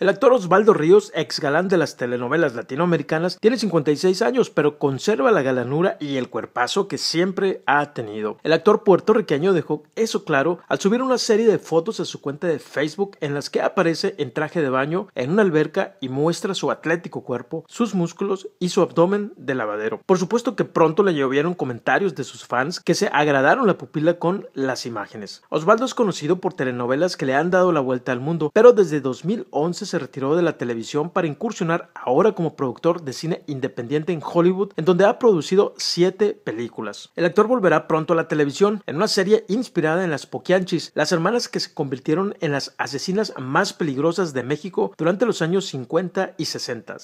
El actor Osvaldo Ríos, ex galán de las telenovelas latinoamericanas, tiene 56 años, pero conserva la galanura y el cuerpazo que siempre ha tenido. El actor puertorriqueño dejó eso claro al subir una serie de fotos a su cuenta de Facebook en las que aparece en traje de baño, en una alberca y muestra su atlético cuerpo, sus músculos y su abdomen de lavadero. Por supuesto que pronto le llovieron comentarios de sus fans que se agradaron la pupila con las imágenes. Osvaldo es conocido por telenovelas que le han dado la vuelta al mundo, pero desde 2011 se retiró de la televisión para incursionar ahora como productor de cine independiente en Hollywood, en donde ha producido siete películas. El actor volverá pronto a la televisión en una serie inspirada en las Poquianchis, las hermanas que se convirtieron en las asesinas más peligrosas de México durante los años 50 y 60.